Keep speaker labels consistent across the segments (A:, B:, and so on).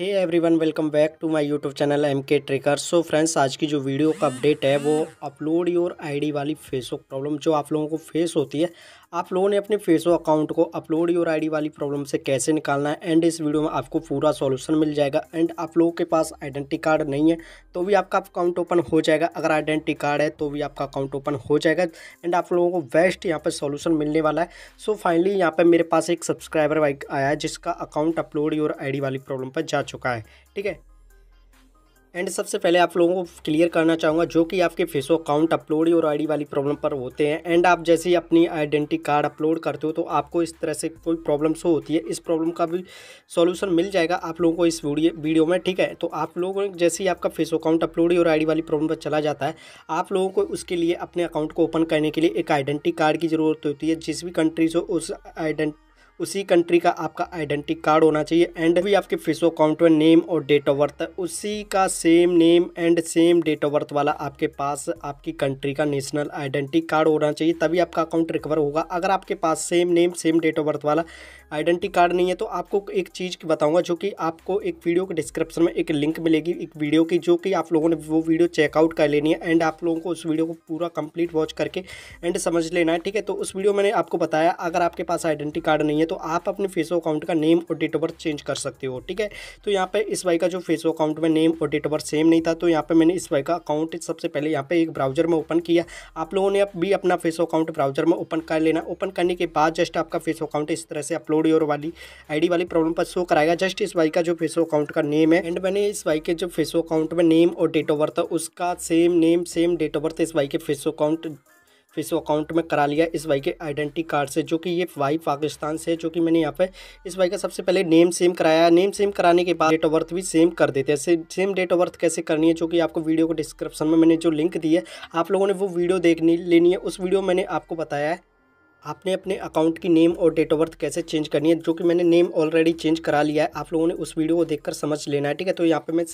A: hey everyone welcome back to my YouTube channel M K tracker so friends आज की जो video का update है वो अपलोड योर आईडी वाली फेसबुक प्रॉब्लम जो आप लोगों को फेस होती है आप लोगों ने अपने फेसबुक अकाउंट को अपलोड योर आईडी वाली प्रॉब्लम से कैसे निकालना है एंड इस वीडियो में आपको पूरा सॉल्यूशन मिल जाएगा एंड आप लोगों के पास आइडेंटिटी कार्ड नहीं है तो भी आपका अकाउंट ओपन हो जाएगा अगर आइडेंटिटी कार्ड है तो भी आपका अकाउंट ओपन हो जाएगा एंड आप लोगों को बेस्ट यहाँ पर सोल्यूशन मिलने वाला है सो फाइनली यहाँ पर मेरे पास एक सब्सक्राइबर बाइक आया है जिसका अकाउंट अपलोड योर आई वाली प्रॉब्लम पर जा चुका है ठीक है एंड सबसे पहले आप लोगों को क्लियर करना चाहूँगा जो कि आपके फेसो अकाउंट अपलोड और आईडी वाली प्रॉब्लम पर होते हैं एंड आप जैसे ही अपनी आइडेंटिटी कार्ड अपलोड करते हो तो आपको इस तरह से कोई प्रॉब्लम शो होती है इस प्रॉब्लम का भी सॉल्यूशन मिल जाएगा आप लोगों को इस वीडियो वीडियो में ठीक है तो आप लोगों को जैसे ही आपका फेसो अकाउंट अपलोड और आई वाली प्रॉब्लम पर चला जाता है आप लोगों को उसके लिए अपने अकाउंट को ओपन करने के लिए एक आइडेंटिटी कार्ड की ज़रूरत होती है जिस भी कंट्री से उस आइडेंट उसी कंट्री का आपका आइडेंटिटी कार्ड होना चाहिए एंड भी आपके फिशो अकाउंट में नेम और डेट ऑफ बर्थ उसी का same name and same date of birth वाला आपके पास आपकी कंट्री का नेशनल आइडेंटिटी कार्ड होना चाहिए तभी आपका अकाउंट रिकवर होगा अगर आपके पास same name same date of birth वाला आइडेंटिटी कार्ड नहीं है तो आपको एक चीज़ बताऊंगा जो कि आपको एक वीडियो के डिस्क्रिप्शन में एक लिंक मिलेगी एक वीडियो की जो कि आप लोगों ने वो वीडियो चेकआउट कर लेनी है एंड आप लोगों को उस वीडियो को पूरा कंप्लीट वॉच करके एंड समझ लेना है ठीक है तो उस वीडियो मैंने आपको बताया अगर आपके पास आइडेंटिटी कार्ड नहीं है तो आप अपने फेसबुक अकाउंट का नेम और डेट ऑफ बर्थ चेंज कर सकते हो ठीक है तो यहाँ पर इस भाई का जो फेसबुक अकाउंट में नेम और डेट ऑफ बर्थ सेम नहीं था तो यहाँ पर मैंने इस भाई का अकाउंट सबसे पहले यहाँ पर एक ब्राउजर में ओपन किया आप लोगों ने भी अपना फेसबुक अकाउंट ब्राउजर में ओपन कर लेना ओपन करने के बाद जस्ट आपका फेसबुक अकाउंट इस तरह से अपलोड योर वाली आई वाली प्रॉब्लम पर शो कराएगा जस्ट इस बाइक का जो फेसबुक अकाउंट का नेम है एंड मैंने इस बाइक के जो फेसबुक अकाउंट में नेम और डेट ऑफ बर्थ उसका same name same date of birth इस बाइक के फेसबुक अकाउंट फिर से अकाउंट में करा लिया इस भाई के आइडेंटिटी कार्ड से जो कि ये भाई पाकिस्तान से जो कि मैंने यहाँ पर इस भाई का सबसे पहले नेम सेम कराया नेम सेम कराने के बाद डेट ऑफ बर्थ भी सेम कर देते हैं सेम डेट ऑफ बर्थ कैसे करनी है जो कि आपको वीडियो को डिस्क्रिप्शन में मैंने जो लिंक दी है आप लोगों ने वो वीडियो देखनी लेनी है उस वीडियो मैंने आपको बताया है आपने अपने अकाउंट की नेम और डेट ऑफ बर्थ कैसे चेंज करनी है जो कि मैंने नेम ऑलरेडी चेंज करा लिया है आप लोगों ने उस वीडियो को देखकर समझ लेना है ठीक है तो यहाँ पे मैं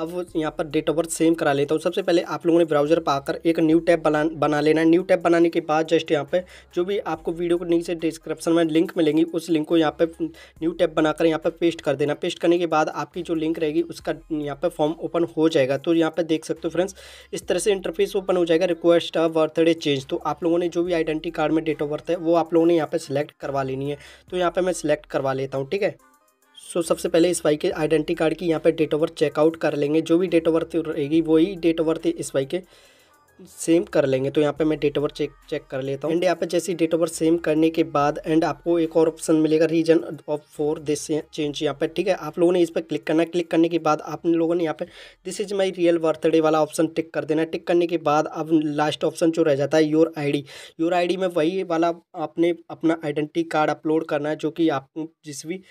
A: अब यहाँ पर डेट ऑफ बर्थ सेम करा लेता हूँ सबसे पहले आप लोगों ने ब्राउजर पर आकर एक न्यू टैब बना बना लेना है न्यू टैब बनाने के बाद जस्ट यहाँ पर जो भी आपको वीडियो को नीचे डिस्क्रिप्शन में लिंक मिलेंगी उस लिंक को यहाँ पर न्यू टैब बनाकर यहाँ पर पेस्ट कर देना पेस्ट करने के बाद आपकी जो लिंक रहेगी उसका यहाँ पर फॉर्म ओपन हो जाएगा तो यहाँ पर देख सकते हो फ्रेंड्स इस तरह से इंटरफेस ओपन हो जाएगा रिक्वेस्ट बर्थडे चेंज तो आप लोगों ने जो भी आइडेंटी कार्ड में डेट ऑफ बर्थ पड़ता हैं वो आप लोगों ने यहाँ पे सिलेक्ट करवा लेनी है तो यहाँ पे मैं सिलेक्ट करवा लेता हूँ ठीक है सो so, सबसे पहले इस बाई के आइडेंटिटी कार्ड की यहाँ पे डेट ऑफ बर्थ चेकआउट कर लेंगे जो भी डेट ऑफ बर्थ रहेगी वही डेट ऑफ बर्थ इस वाई के सेम कर लेंगे तो यहाँ पे मैं date of birth check check कर लेता हूँ एंड यहाँ पे जैसे डेट ऑफ बर्थ सेम करने के बाद एंड आपको एक और ऑप्शन मिलेगा reason of for this change यहाँ पे ठीक है आप लोगों ने इस पर क्लिक करना क्लिक करने के बाद आप लोगों ने यहाँ पे this is my real birthday वाला ऑप्शन टिक कर देना टिक करने के बाद अब लास्ट ऑप्शन जो रह जाता है योर आई योर आई में वही वाला आपने अपना आइडेंटिटी कार्ड अपलोड करना है जो कि आप जिस भी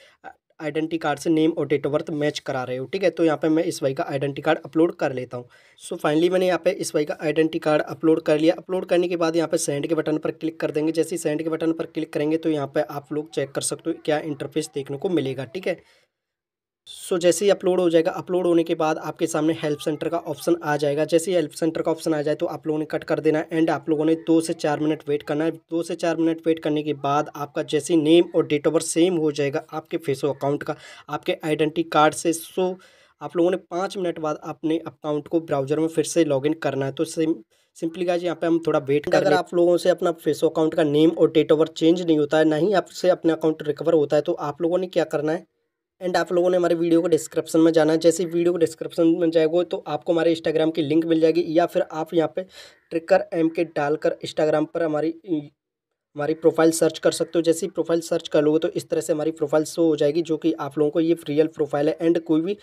A: आइडेंटी कार्ड से नेम और डेट ऑफ बर्थ मैच करा रहे हो ठीक है तो यहाँ पे मैं इस भाई का आइडेंटी कार्ड अपलोड कर लेता हूँ सो फाइनली मैंने यहाँ पे इस भाई का आइडेंटी कार्ड अपलोड कर लिया अपलोड करने के बाद यहाँ पे सेंड के बटन पर क्लिक कर देंगे जैसे ही सेंड के बटन पर क्लिक करेंगे तो यहाँ पर आप लोग चेक कर सकते हो क्या इंटरफेस देखने को मिलेगा ठीक है सो so, जैसे ही अपलोड हो जाएगा अपलोड होने के बाद आपके सामने हेल्प सेंटर का ऑप्शन आ जाएगा जैसे ही हेल्प सेंटर का ऑप्शन आ जाए तो आप लोगों ने कट कर देना एंड आप लोगों ने दो से चार मिनट वेट करना है दो से चार मिनट वेट करने के बाद आपका जैसे ही नेम और डेट ऑफ बर्थ सेम हो जाएगा आपके फेसो अकाउंट का आपके आइडेंटिटी कार्ड से सो so, आप लोगों ने पाँच मिनट बाद अपने अकाउंट को ब्राउजर में फिर से लॉगिन करना है तो सेम सिंपली गाइज यहाँ पे हम थोड़ा वेट कर अगर आप लोगों से अपना फेसो अकाउंट का नेम और डेट ऑफ बर्थ चेंज नहीं होता है ना ही आपसे अपना अकाउंट रिकवर होता है तो आप लोगों ने क्या करना है एंड आप लोगों ने हमारे वीडियो को डिस्क्रिप्शन में जाना है जैसे वीडियो को डिस्क्रिप्शन में जाएगा तो आपको हमारे इंस्टाग्राम की लिंक मिल जाएगी या फिर आप यहाँ पे ट्रिकर एम के डालकर इंस्टाग्राम पर हमारी हमारी प्रोफाइल सर्च कर सकते हो जैसे ही प्रोफाइल सर्च कर लोगे तो इस तरह से हमारी प्रोफाइल शो हो जाएगी जो कि आप लोगों को ये रियल प्रोफाइल है एंड कोई भी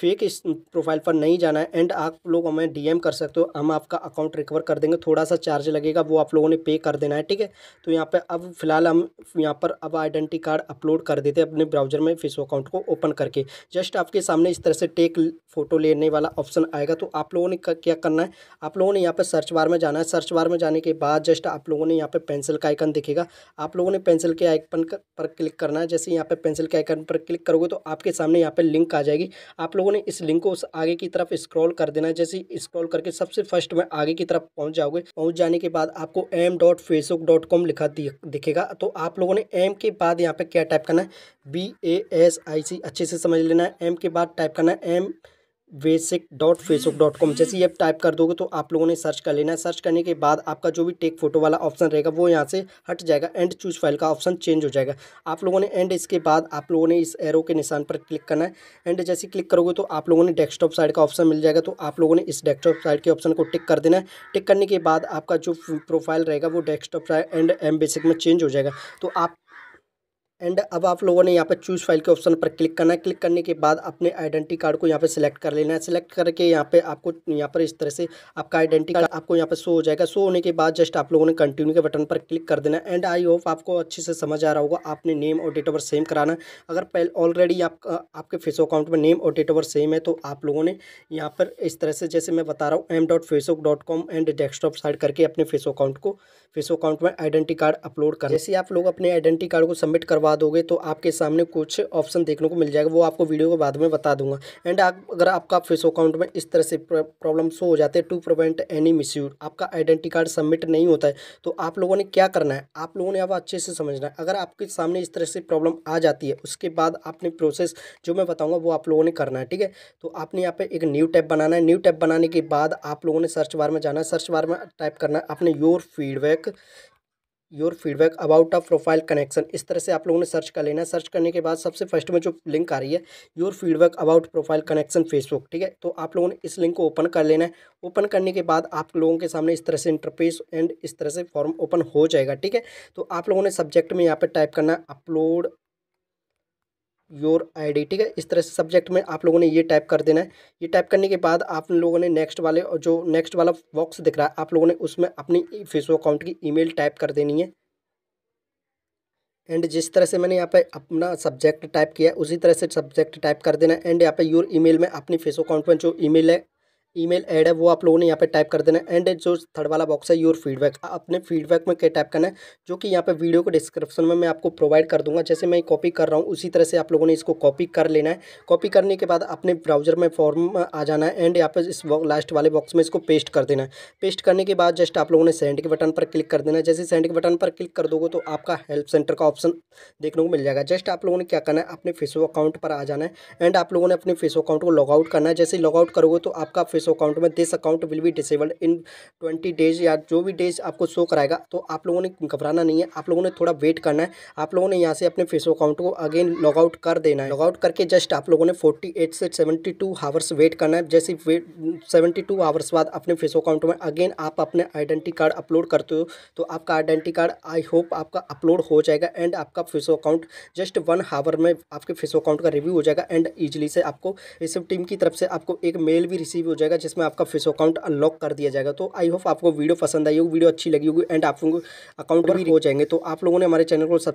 A: फेक इस प्रोफाइल पर नहीं जाना है एंड आप लोग हमें डीएम कर सकते हो हम आपका अकाउंट रिकवर कर देंगे थोड़ा सा चार्ज लगेगा वो आप लोगों ने पे कर देना है ठीक है तो यहाँ पे अब फिलहाल हम यहाँ पर अब आइडेंटिटी कार्ड अपलोड कर देते हैं अपने ब्राउजर में फेसबुक अकाउंट को ओपन करके जस्ट आपके सामने इस तरह से टेक फोटो लेने वाला ऑप्शन आएगा तो आप लोगों ने क्या करना है आप लोगों ने यहाँ पर सर्च बार में जाना है सर्च बार में जाने के बाद जस्ट आप लोगों ने यहाँ पर पेंसिल का आइकन दिखेगा आप लोगों ने पेंसिल के आइकन पर क्लिक करना है जैसे यहाँ पर पेंसिल के आइकन पर क्लिक करोगे तो आपके सामने यहाँ पर लिंक आ जाएगी आप लोगों लोगों ने इस लिंक को उस आगे की तरफ स्क्रॉल कर देना है जैसे स्क्रॉल करके सबसे फर्स्ट में आगे की तरफ पहुंच जाओगे पहुंच जाने के बाद आपको M dot Facebook dot com लिखा दिखेगा तो आप लोगों ने एम के बाद यहाँ पे क्या टाइप करना है बी ए एस आई सी अच्छे से समझ लेना है एम के बाद टाइप करना है M basic dot Facebook dot com जैसे ये टाइप कर दोगे तो आप लोगों ने सर्च कर लेना है सर्च करने के बाद आपका जो भी टेक फोटो वाला ऑप्शन रहेगा वो यहाँ से हट जाएगा एंड चूज फाइल का ऑप्शन चेंज हो जाएगा आप लोगों ने एंड इसके बाद आप लोगों ने इस एरो के निशान पर क्लिक करना है एंड जैसे क्लिक करोगे तो आप लोगों ने डेस्कटॉप साइड का ऑप्शन मिल जाएगा तो आप लोगों ने इस डेस्कटॉप साइड के ऑप्शन को टिक कर देना है टिक करने के बाद आपका जो प्रोफाइल रहेगा वो डेस्कटॉप एंड एम बेसिक में चेंज हो जाएगा तो आप एंड अब आप लोगों ने यहाँ पर चूज़ फाइल के ऑप्शन पर क्लिक करना है क्लिक करने के बाद अपने आइडेंटिटी कार्ड को यहाँ पे सिलेक्ट कर लेना है सिलेक्ट करके यहाँ पे आपको यहाँ पर इस तरह से आपका आइडेंटिटी कार्ड आपको यहाँ पे शो हो जाएगा शो होने के बाद जस्ट आप लोगों ने कंटिन्यू के बटन पर क्लिक कर देना एंड आई होप आपको अच्छे से समझ आ रहा होगा आपने नेम और डेट ऑफ बर्थ सेम कराना अगर पहले ऑलरेडी आप, आपके फेसो अकाउंट में नेम और डेट ऑफ बर्थ सेम है तो आप लोगों ने यहाँ पर इस तरह से जैसे मैं बता रहा हूँ M dot Facebook dot com and desktop side करके अपने फेसो अकाउंट को फेसो अकाउंट में आइडेंटिटी कार्ड अपलोड कर जैसे आप लोग अपने आइडेंटिटी कार्ड को सबमिट करवा हो गए तो आपके सामने कुछ ऑप्शन देखने को मिल जाएगा वो आपको वीडियो के बाद में बता दूंगा एंड अगर आपका फेसो अकाउंट में इस तरह से प्रॉब्लम शो हो जाते हैं टू प्रिवेंट एनी मिस आपका आइडेंटी कार्ड सबमिट नहीं होता है तो आप लोगों ने क्या करना है आप लोगों ने अब अच्छे से समझना है अगर आपके सामने इस तरह से प्रॉब्लम आ जाती है उसके बाद आपने प्रोसेस जो मैं बताऊँगा वो आप लोगों ने करना है ठीक है तो आपने यहाँ पे एक न्यू टैप बनाना है न्यू टैप बनाने के बाद आप लोगों ने सर्च बार में जाना है सर्च बार में टाइप करना है आपने your feedback your feedback about a profile connection इस तरह से आप लोगों ने सर्च कर लेना है सर्च करने के बाद सबसे फर्स्ट में जो लिंक आ रही है your feedback about profile connection Facebook ठीक है तो आप लोगों ने इस लिंक को ओपन कर लेना है ओपन करने के बाद आप लोगों के सामने इस तरह से इंटरफेस एंड इस तरह से फॉर्म ओपन हो जाएगा ठीक है तो आप लोगों ने सब्जेक्ट में यहाँ पर टाइप करना अपलोड योर आईडी ठीक है इस तरह से सब्जेक्ट में आप लोगों ने ये टाइप कर देना है ये टाइप करने के बाद आप लोगों ने नेक्स्ट वाले और जो नेक्स्ट वाला बॉक्स दिख रहा है आप लोगों ने उसमें अपनी फेसबुक अकाउंट की ईमेल टाइप कर देनी है एंड जिस तरह से मैंने यहाँ पे अपना सब्जेक्ट टाइप किया है उसी तरह से सब्जेक्ट टाइप कर देना एंड यहाँ पे योर ईमेल में अपनी फेसबुक अकाउंट में जो ईमेल है ईमेल ऐड है वो आप लोगों ने यहाँ पे टाइप कर देना है एंड जो थर्ड वाला बॉक्स है योर फीडबैक अपने फीडबैक में क्या टाइप करना है जो कि यहाँ पे वीडियो को डिस्क्रिप्शन में मैं आपको प्रोवाइड कर दूंगा जैसे मैं कॉपी कर रहा हूँ उसी तरह से आप लोगों ने इसको कॉपी कर लेना है कॉपी करने के बाद अपने ब्राउजर में फॉर्म आ जाना है एंड यहाँ पर इस लास्ट वाले बॉक्स में इसको पेस्ट कर देना है पेस्ट करने के बाद जस्ट आप लोगों ने सेंड के बटन पर क्लिक कर देना है जैसे सेंड के बटन पर क्लिक कर दोगे तो आपका हेल्प सेंटर का ऑप्शन देखने को मिल जाएगा जस्ट आप लोगों ने क्या करना है अपने फेसबुक अकाउंट पर आ जाना है एंड आप लोगों ने अपने फेसबुक अकाउंट को लॉगआउट करना है जैसे लॉगआउट करोगे तो आपका फेसबुक शो अकाउंट में this account will be disabled in twenty days या जो भी डेज आपको शो कराएगा तो आप लोगों ने घबराना नहीं है आप लोगों ने थोड़ा वेट करना है आप लोगों ने यहाँ से अपने फेसो अकाउंट को अगेन लॉगआउट कर देना है लॉगआउट करके जस्ट आप लोगों ने फोर्टी एट से सेवेंटी टू आवर्स वेट करना है जैसे वेट सेवेंटी टू आवर्स बाद अपने फेसो अकाउंट में अगेन आप अपने आइडेंटी कार्ड अपलोड करते हो तो आपका आइडेंटी कार्ड आई होप आपका अपलोड हो जाएगा एंड आपका Facebook account just one hour में आपके फेसो अकाउंट का रिव्यू हो जाएगा एंड ईजिली से आपको इस टीम की तरफ से आपको एक मेल भी रिसीव हो जाएगा जाएगा जिसमें आपका फिशो अकाउंट अनलॉक कर दिया जाएगा तो आई होप आपको वीडियो पसंद आई होगी वीडियो अच्छी लगी होगी एंड आप लोगों को अकाउंट भी हो जाएंगे तो आप लोगों ने हमारे चैनल को